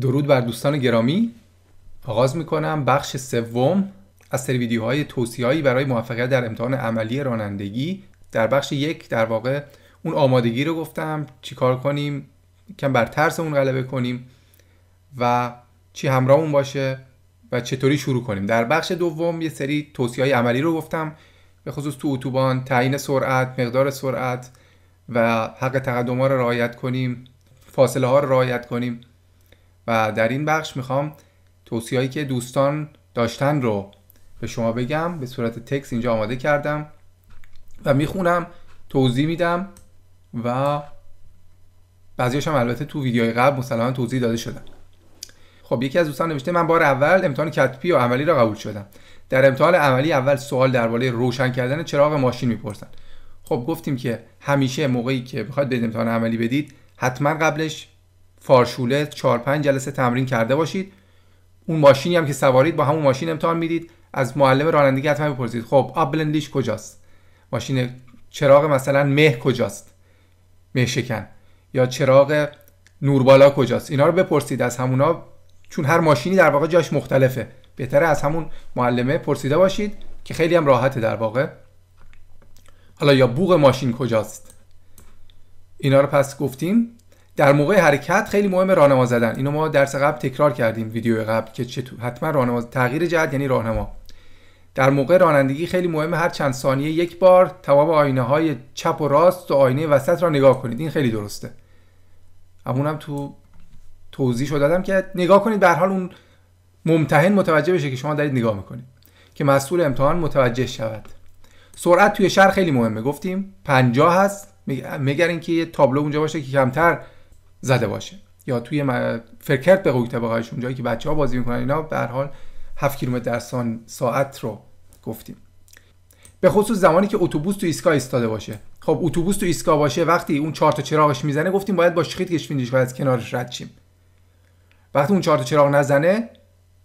درود بر دوستان گرامی آغاز میکنم بخش سوم از سری ویدیوهای هایی برای موفقیت در امتحان عملی رانندگی در بخش یک در واقع اون آمادگی رو گفتم چیکار کنیم کم بر ترس اون غلبه کنیم و چی همراهمون باشه و چطوری شروع کنیم در بخش دوم یه سری توصیه های عملی رو گفتم به خصوص تو اتوبان تعیین سرعت مقدار سرعت و حق تقدم ها رو رعایت کنیم فاصله ها رو رعایت کنیم و در این بخش میخوام هایی که دوستان داشتن رو به شما بگم به صورت تکس اینجا آماده کردم و میخونم توضیح میدم و بعضیاش هم البته تو ویدیوهای قبل مسلما توضیح داده شدن خب یکی از دوستان نوشته من بار اول امتحان کتپی و عملی را قبول شدم در امتحان عملی اول سوال درباره روشن کردن چراغ ماشین میپرسن خب گفتیم که همیشه موقعی که بخواید به امتحان عملی بدید حتما قبلش فارشوله 4 5 جلسه تمرین کرده باشید اون ماشینی هم که سوارید با همون ماشین امتحان میدید از معلم رانندگی حتما بپرسید خب آبلندیش کجاست ماشین چراغ مثلا مه کجاست مه شکن یا چراغ نوربالا کجاست اینا رو بپرسید از همونا چون هر ماشینی در واقع جاش مختلفه بهتره از همون معلمه پرسیده باشید که خیلی هم راحته در واقع حالا یا بوغ ماشین کجاست اینا رو پس گفتیم در موقع حرکت خیلی مهم راهنما زدن اینو ما درس قبل تکرار کردیم ویدیو قبل که چطور حتما راهنما تغییر جهت یعنی راهنما در موقع رانندگی خیلی مهم هر چند ثانیه یک بار تمام آینه های چپ و راست و آینه وسط را نگاه کنید این خیلی درسته همون هم تو توضیح شده دادم که نگاه کنید به حال اون ممتحن متوجه بشه که شما دارید نگاه میکنید که مسئول امتحان متوجه شود سرعت توی شهر خیلی مهمه گفتیم 50 هست مگر اینکه یه تابلو اونجا باشه که کمتر زده باشه یا توی فرکرت به قوی طبقه اونجایی جایی که بچه ها بازی میکنن اینا به حال 7 کیلومتر در ساعت رو گفتیم به خصوص زمانی که اتوبوس تو ایستگاه ایستاده باشه خب اتوبوس تو ایستگاه باشه وقتی اون چارت چراغش میزنه گفتیم باید با شخیت کشفینیش از کنارش رد شیم وقتی اون چهار چراغ نزنه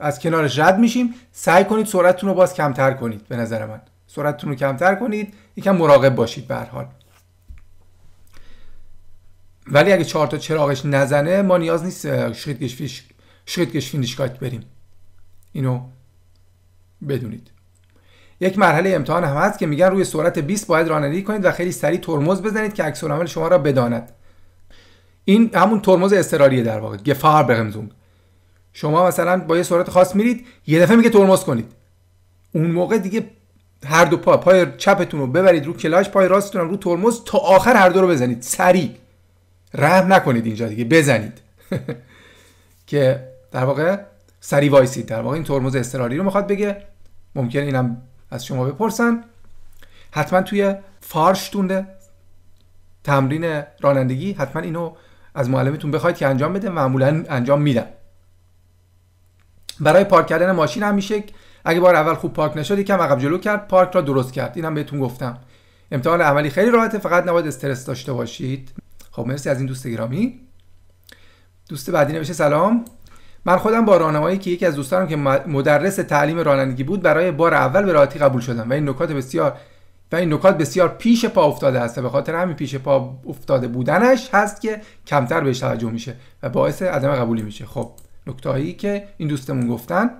از کنارش رد میشیم سعی کنید سرعتتون رو باز کمتر کنید به نظر من سرعتتون رو کمتر کنید یکم مراقب باشید به حال ولی اگه چهار تا چراغش نزنه ما نیاز نیست شریتگش کات بریم اینو بدونید یک مرحله امتحان هم هست که میگن روی سرعت 20 باید رانندگی کنید و خیلی سریع ترمز بزنید که عکس العمل شما را بداند این همون ترمز اضطراریه در واقع گفار برمزون شما مثلا با یه سرعت خاص میرید یه دفعه میگه ترمز کنید اون موقع دیگه هر دو پا پای چپتون رو ببرید رو کلاش پای راستتون رو ترمز تا آخر هر دو رو بزنید سریع رحم نکنید اینجا دیگه بزنید که در واقع سری وایسید در واقع این ترمز اضطراری رو میخواد بگه ممکن اینم از شما بپرسن حتما توی فارش تونده تمرین رانندگی حتما اینو از معلمتون بخواید که انجام بده معمولا انجام میدم برای پارک کردن ماشین هم میشه اگه بار اول خوب پارک نشد یکم عقب جلو کرد پارک را درست کرد اینم بهتون گفتم امتحان عملی خیلی راحته فقط نباید استرس داشته باشید خب مرسی از این دوست گرامی دوست بعدی نوشته سلام من خودم با راهنمایی که یکی از دوستانم که مدرس تعلیم رانندگی بود برای بار اول به راحتی قبول شدم و این نکات بسیار و این نکات بسیار پیش پا افتاده است و به خاطر همین پیش پا افتاده بودنش هست که کمتر بهش توجه میشه و باعث عدم قبولی میشه خب نکتهایی که این دوستمون گفتن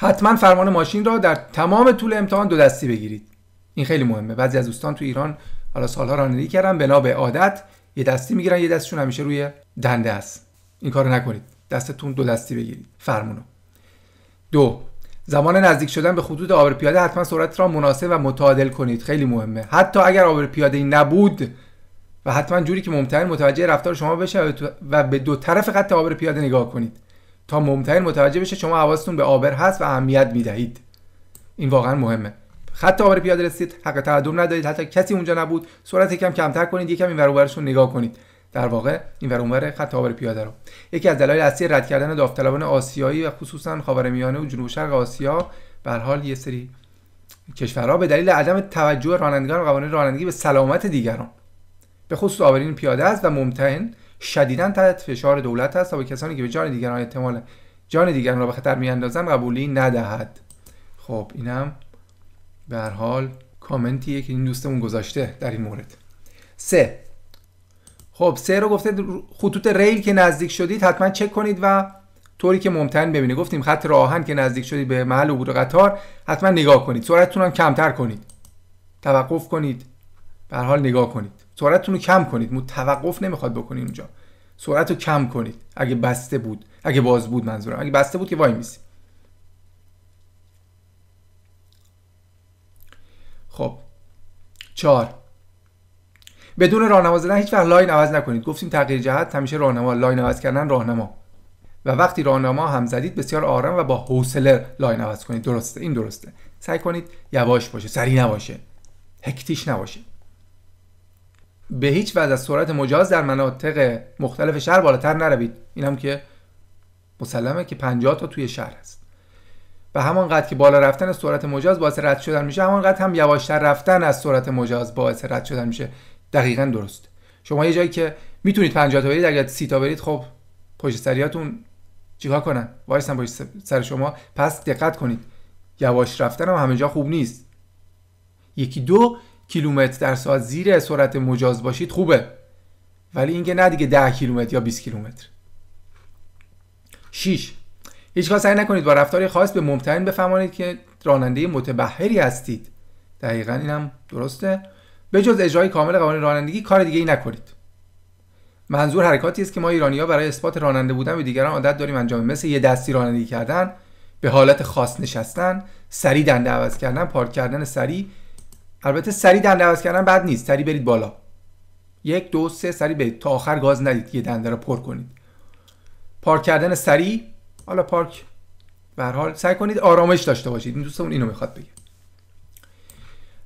حتما فرمان ماشین را در تمام طول امتحان دو دستی بگیرید این خیلی مهمه بعضی از دوستان تو ایران حالا سالها رانندگی کردم بنا به عادت یه دستی میگیرن یه دستشون همیشه روی دنده است این کارو نکنید دستتون دو دستی بگیرید فرمونو دو زمان نزدیک شدن به خطوط آبر پیاده حتما سرعت را مناسب و متعادل کنید خیلی مهمه حتی اگر آبر پیاده نبود و حتما جوری که ممتن متوجه رفتار شما بشه و به دو طرف خط آبر پیاده نگاه کنید تا ممتن متوجه بشه شما حواستون به آبر هست و اهمیت میدهید این واقعا مهمه خط آمار پیاده رسید حق تقدم ندارید حتی کسی اونجا نبود سرعت کم کمتر کنید یکم این ور رو نگاه کنید در واقع این ور خط آبر پیاده رو یکی از دلایل اصلی رد کردن داوطلبان آسیایی و خصوصا خاورمیانه و جنوب شرق آسیا به حال یه سری کشورها به دلیل عدم توجه رانندگان و قوانین رانندگی به سلامت دیگران به خصوص آبرین پیاده است و ممتن شدیدا تحت فشار دولت است و به کسانی که به جان دیگران احتمال جان دیگران را به خطر میاندازند قبولی ندهد خب اینم به حال کامنتیه که این دوستمون گذاشته در این مورد سه خب سه رو گفته خطوط ریل که نزدیک شدید حتما چک کنید و طوری که ممتن ببینه گفتیم خط راهن که نزدیک شدید به محل عبور قطار حتما نگاه کنید سرعتتون هم کمتر کنید توقف کنید به حال نگاه کنید سرعتتون رو کم کنید مو توقف نمیخواد بکنید اونجا سرعت رو کم کنید اگه بسته بود اگه باز بود منظورم اگه بسته بود که وای میسید خب چهار بدون راهنما زدن هیچ وقت لاین عوض نکنید گفتیم تغییر جهت همیشه راهنما لاین عوض کردن راهنما و وقتی راهنما هم زدید بسیار آرام و با حوصله لاین عوض کنید درسته این درسته سعی کنید یواش باشه سریع نباشه هکتیش نباشه به هیچ وجه از سرعت مجاز در مناطق مختلف شهر بالاتر نروید این که مسلمه که 50 تا توی شهر هست و همانقدر که بالا رفتن از سرعت مجاز باعث رد شدن میشه همانقدر هم یواشتر رفتن از سرعت مجاز باعث رد شدن میشه دقیقا درست شما یه جایی که میتونید 50 تا برید اگر 30 تا برید خب پشت سریاتون چیکار کنن وایسن پشت سر شما پس دقت کنید یواش رفتن هم همه جا خوب نیست یکی دو کیلومتر در ساعت زیر سرعت مجاز باشید خوبه ولی اینکه نه دیگه 10 کیلومتر یا 20 کیلومتر 6 هیچگاه سعی نکنید با رفتاری خاص به ممتحن بفهمانید که راننده متبهری هستید دقیقا این هم درسته به جز اجرای کامل قوانین رانندگی کار دیگه ای نکنید منظور حرکاتی است که ما ایرانیها برای اثبات راننده بودن به دیگران عادت داریم انجام مثل یه دستی رانندگی کردن به حالت خاص نشستن سری دنده عوض کردن پارک کردن سری البته سری دنده عوض کردن بد نیست سری برید بالا یک دو سه سری برید تا آخر گاز ندید یه دنده رو پر کنید پارک کردن سری حالا پارک به حال سعی کنید آرامش داشته باشید این دوستمون اینو میخواد بگه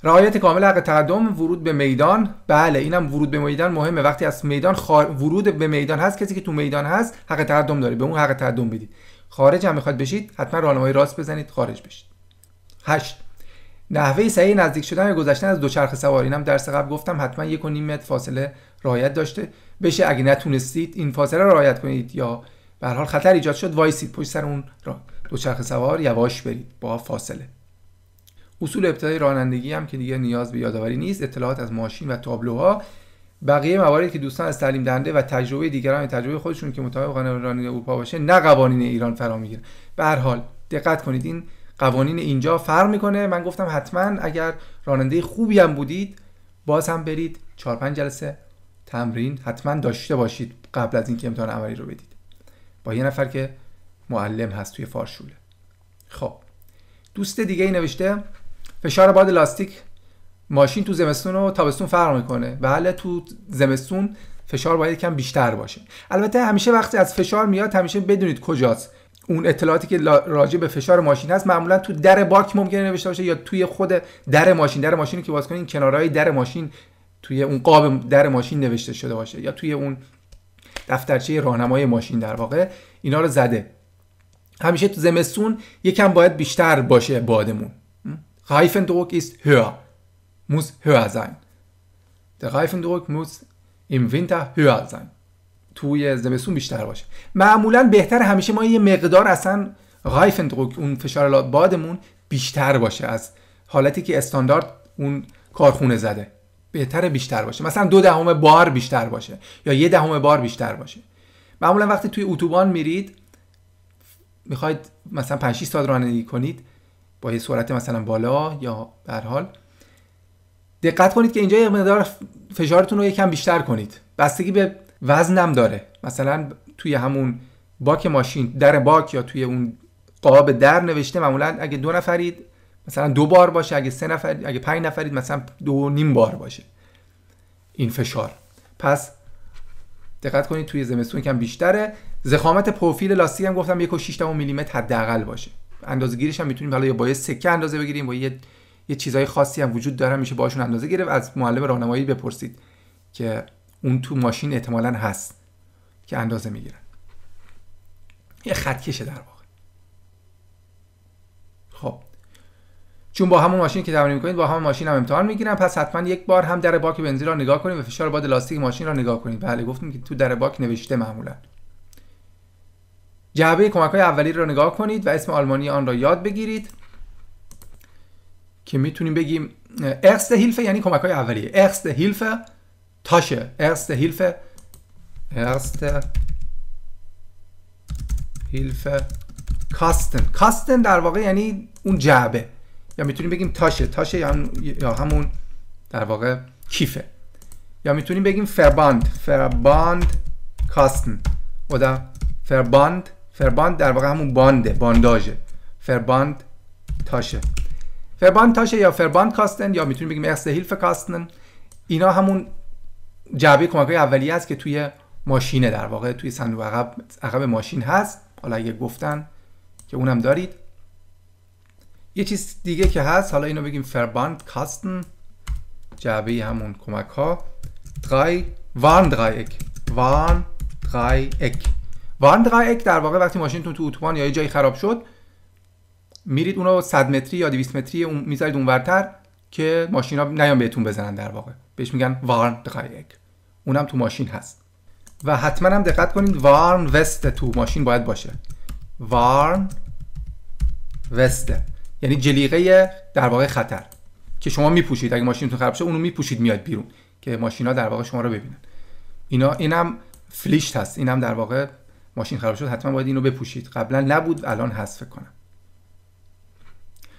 رعایت کامل حق تقدم ورود به میدان بله اینم ورود به میدان مهمه وقتی از میدان خار... ورود به میدان هست کسی که تو میدان هست حق تقدم داره به اون حق تقدم بدید خارج هم میخواد بشید حتما راهنمای راست بزنید خارج بشید 8 نحوه سعی نزدیک شدن یا گذشتن از دوچرخه سواری اینم درس قبل گفتم حتما یک و نیم متر فاصله رعایت داشته بشه اگه نتونستید این فاصله رعایت کنید یا به حال خطر ایجاد شد وایسید پشت سر اون را دوچرخه سوار یواش برید با فاصله اصول ابتدای رانندگی هم که دیگه نیاز به یادآوری نیست اطلاعات از ماشین و تابلوها بقیه مواردی که دوستان از تعلیم دهنده و تجربه دیگران تجربه خودشون که مطابق قانون رانندگی اروپا باشه نه قوانین ایران فرا میگیره به هر حال دقت کنید این قوانین اینجا فرق میکنه من گفتم حتما اگر راننده خوبی هم بودید باز هم برید 4 5 جلسه تمرین حتما داشته باشید قبل از اینکه امتحان عملی رو بدید با یه نفر که معلم هست توی فارشوله خب دوست دیگه ای نوشته فشار باد لاستیک ماشین تو زمستون و تابستون فرق میکنه بله تو زمستون فشار باید کم بیشتر باشه البته همیشه وقتی از فشار میاد همیشه بدونید کجاست اون اطلاعاتی که راجع به فشار ماشین هست معمولا تو در باک ممکنه نوشته باشه یا توی خود در ماشین در ماشینی که باز کنین کنارهای در ماشین توی اون قاب در ماشین نوشته شده باشه یا توی اون دفترچه راهنمای ماشین در واقع اینا رو زده همیشه تو زمستون یکم باید بیشتر باشه بادمون Reifendruck ist höher muss höher sein der Reifendruck muss im Winter höher sein توی زمستون بیشتر باشه معمولا بهتر همیشه ما یه مقدار اصلا رایفندروک اون فشار بادمون بیشتر باشه از حالتی که استاندارد اون کارخونه زده بهتره بیشتر باشه مثلا دو دهم بار بیشتر باشه یا یه دهم بار بیشتر باشه معمولا وقتی توی اتوبان میرید میخواید مثلا 5 6 ساعت رانندگی کنید با یه سرعت مثلا بالا یا به حال دقت کنید که اینجا یه مقدار فشارتون رو یکم بیشتر کنید بستگی به وزنم داره مثلا توی همون باک ماشین در باک یا توی اون قاب در نوشته معمولا اگه دو نفرید مثلا دو بار باشه اگه سه نفر اگه پنج نفرید مثلا دو نیم بار باشه این فشار پس دقت کنید توی زمستون کم بیشتره زخامت پروفیل لاستیک هم گفتم 1.6 میلی متر حداقل باشه اندازه گیریش هم میتونیم حالا یا با سکه اندازه بگیریم با یه یه چیزای خاصی هم وجود داره میشه باشون اندازه گرفت از معلم راهنمایی بپرسید که اون تو ماشین احتمالا هست که اندازه میگیرن یه خط کشه در واقع خب چون با همون ماشین که تمرین میکنید با همون ماشین هم امتحان میگیرن پس حتما یک بار هم در باک بنزین را نگاه کنید و فشار باد لاستیک ماشین را نگاه کنید بله گفتیم که تو در باک نوشته معمولا جعبه کمک های اولیه را نگاه کنید و اسم آلمانی آن را یاد بگیرید که میتونیم بگیم ارست هیلفه یعنی کمک های اولیه ارست تاشه ارست کاستن کاستن در واقع یعنی اون جعبه یا میتونیم بگیم تاشه تاشه یا, همون در واقع کیفه یا میتونیم بگیم فرباند فرباند کاستن و در فرباند فرباند در واقع همون بانده بانداژه فرباند تاشه فرباند تاشه یا فرباند کاستن یا میتونیم بگیم ارسه هیلف کاستن اینا همون جعبه کمک های اولیه است که توی ماشینه در واقع توی صندوق عقب عقب ماشین هست حالا اگه گفتن که اونم دارید یه چیز دیگه که هست حالا اینو بگیم فرباند کاستن جعبه همون کمک ها درای وان دریک، وان دریک، وان در واقع وقتی ماشینتون تو اتوبان یا یه جایی خراب شد میرید اونو 100 متری یا 200 متری اون میذارید اونورتر که ماشینا نیان بهتون بزنن در واقع بهش میگن وارن اونم تو ماشین هست و حتما هم دقت کنید وارن وست تو ماشین باید باشه وارن وست یعنی جلیقه در واقع خطر که شما میپوشید اگه ماشینتون خراب شه اونو میپوشید میاد بیرون که ماشینا در واقع شما رو ببینن اینا اینم فلیشت هست اینم در واقع ماشین خراب شد حتما باید اینو بپوشید قبلا نبود الان هست فکر کنم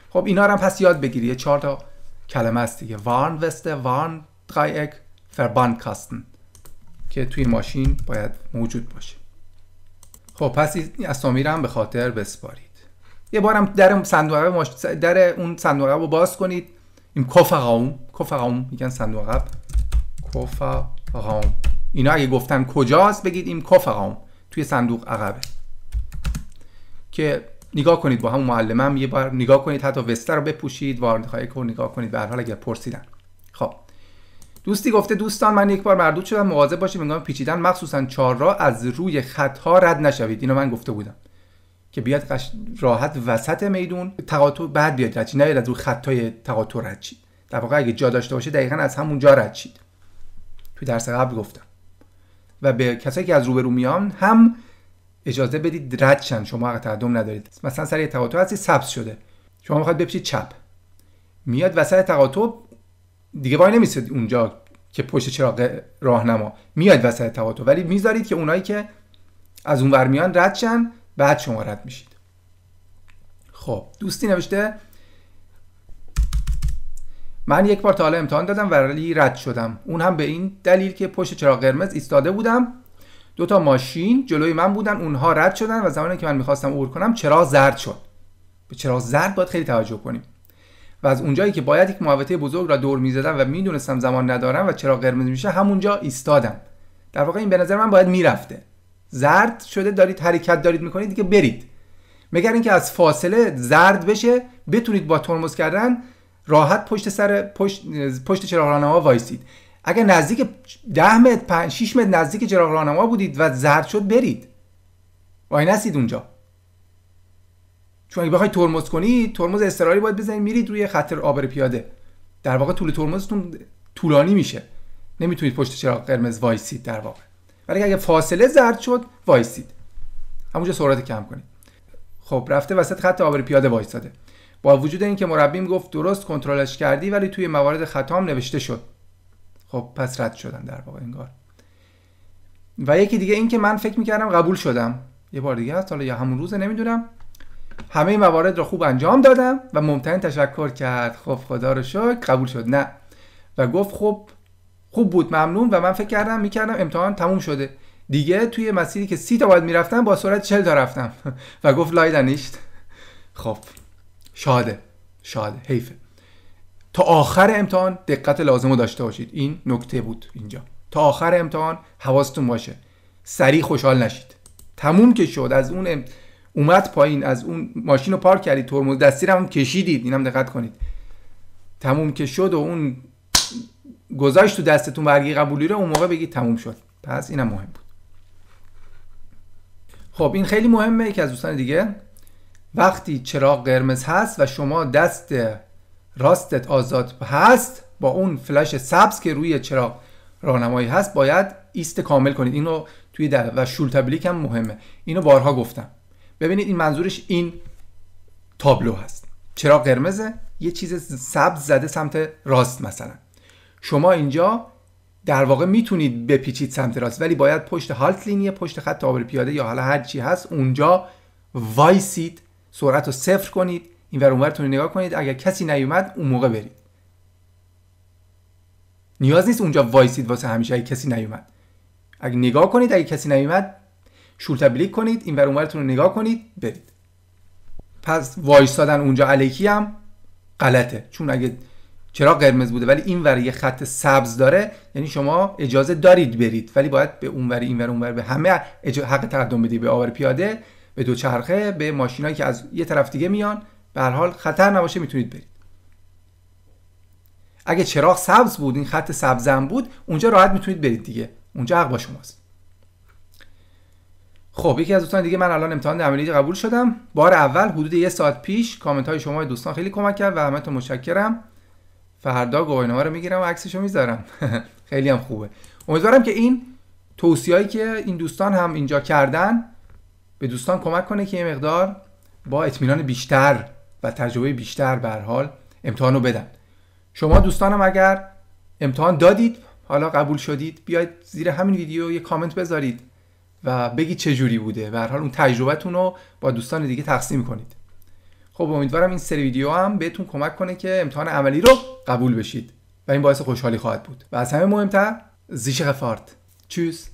خب اینا رو هم پس یاد بگیری یه چهار تا کلمه است دیگه وارن وسته وارن درایک فربان کاستن که توی ماشین باید موجود باشه خب پس این اسامی به خاطر بسپارید یه بارم در صندوق ماش... در اون صندوق رو باز کنید این کف کفقاوم میگن صندوق عقب کف اینا اگه گفتن کجاست بگید این کفقاوم توی صندوق عقبه که نگاه کنید با همون معلمم هم یه بار نگاه کنید حتی وستر رو بپوشید وارد خواهی رو نگاه کنید به هر حال اگر پرسیدن خب دوستی گفته دوستان من یک بار مردود شدم مواظب باشید میگم پیچیدن مخصوصا چهار را از روی خط ها رد نشوید اینو من گفته بودم که بیاد راحت وسط میدون تقاطع بعد بیاد رچید نه از روی خطای تقاطع رچید در واقع اگه جا داشته باشه دقیقا از همون جا رچید توی درس قبل گفتم و به کسایی که از روبرو میان هم اجازه بدید رچن شما حق تقدم ندارید مثلا سر یه تقاطع هستی سبز شده شما میخواد بپشید چپ میاد وسط تقاطع دیگه وای نمیسید اونجا که پشت چراغ راهنما میاد وسط تقاطع ولی میذارید که اونایی که از ور میان رد بعد شما رد میشید خب دوستی نوشته من یک بار تا حالا امتحان دادم ولی رد شدم اون هم به این دلیل که پشت چراغ قرمز ایستاده بودم دو تا ماشین جلوی من بودن اونها رد شدن و زمانی که من میخواستم عبور کنم چرا زرد شد به چرا زرد باید خیلی توجه کنیم و از اونجایی که باید یک محوطه بزرگ را دور میزدم و میدونستم زمان ندارم و چرا قرمز میشه همونجا ایستادم در واقع این به نظر من باید میرفته زرد شده دارید حرکت دارید میکنید دیگه برید مگر اینکه از فاصله زرد بشه بتونید با ترمز کردن راحت پشت سر پشت, پشت چراغ وایسید اگر نزدیک 10 متر 5 6 متر نزدیک چراغ راهنما بودید و زرد شد برید وای نسید اونجا چون اگه بخواید ترمز کنید ترمز اضطراری باید بزنید میرید روی خط آبر پیاده در واقع طول ترمزتون طولانی میشه نمیتونید پشت چراغ قرمز وایسید در واقع ولی اگه فاصله زرد شد وایسید همونجا سرعت کم کنید خب رفته وسط خط آبر پیاده وایساده با وجود اینکه مربی گفت درست کنترلش کردی ولی توی موارد خطام نوشته شد خب پس رد شدن در واقع انگار و یکی دیگه اینکه من فکر میکردم قبول شدم یه بار دیگه هست حالا یا همون روزه نمیدونم همه موارد رو خوب انجام دادم و ممتن تشکر کرد خب خدا رو شکر قبول شد نه و گفت خب خوب بود ممنون و من فکر کردم میکردم امتحان تموم شده دیگه توی مسیری که سی تا باید میرفتم با سرعت چل تا رفتم و گفت لایدنیشت خب شاده شاده حیفه تا آخر امتحان دقت لازم رو داشته باشید این نکته بود اینجا تا آخر امتحان حواستون باشه سریع خوشحال نشید تموم که شد از اون ام... اومد پایین از اون ماشین رو پارک کردید ترمز دستی رو هم کشیدید اینم دقت کنید تموم که شد و اون گذاشت تو دستتون برگی قبولی رو اون موقع بگید تموم شد پس اینم مهم بود خب این خیلی مهمه یکی از دوستان دیگه وقتی چراغ قرمز هست و شما دست راستت آزاد هست با اون فلش سبز که روی چراغ راهنمایی هست باید ایست کامل کنید اینو توی در و شول هم مهمه اینو بارها گفتم ببینید این منظورش این تابلو هست چراغ قرمزه یه چیز سبز زده سمت راست مثلا شما اینجا در واقع میتونید بپیچید سمت راست ولی باید پشت هالت لینیه پشت خط آبر پیاده یا حالا هر چی هست اونجا وایسید سرعت رو صفر کنید این ور اونورتون نگاه کنید اگر کسی نیومد اون موقع برید نیاز نیست اونجا وایسید واسه همیشه اگه کسی نیومد اگه نگاه کنید اگه کسی نیومد شورت بلیک کنید این ور اونورتون رو نگاه کنید برید پس وایسادن اونجا علیکی هم غلطه چون اگه چرا قرمز بوده ولی این ور یه خط سبز داره یعنی شما اجازه دارید برید ولی باید به اون ور این ور اون ور به همه حق تقدم بدی به آور پیاده به چرخه به ماشینایی که از یه طرف دیگه میان به هر حال خطر نباشه میتونید برید اگه چراغ سبز بود این خط سبزم بود اونجا راحت میتونید برید دیگه اونجا حق با شماست خب یکی از دوستان دیگه من الان امتحان عملی قبول شدم بار اول حدود یه ساعت پیش کامنت های شما دوستان خیلی کمک کرد و همتون متشکرم فردا گواهینامه رو میگیرم و عکسشو میذارم خیلی هم خوبه امیدوارم که این توصیه‌ای که این دوستان هم اینجا کردن به دوستان کمک کنه که یه مقدار با اطمینان بیشتر و تجربه بیشتر به حال امتحان بدن شما دوستانم اگر امتحان دادید حالا قبول شدید بیاید زیر همین ویدیو یه کامنت بذارید و بگید چه جوری بوده به هر حال اون تجربتون رو با دوستان دیگه تقسیم کنید خب امیدوارم این سری ویدیو هم بهتون کمک کنه که امتحان عملی رو قبول بشید و این باعث خوشحالی خواهد بود و از همه مهمتر زیش غفارت چوز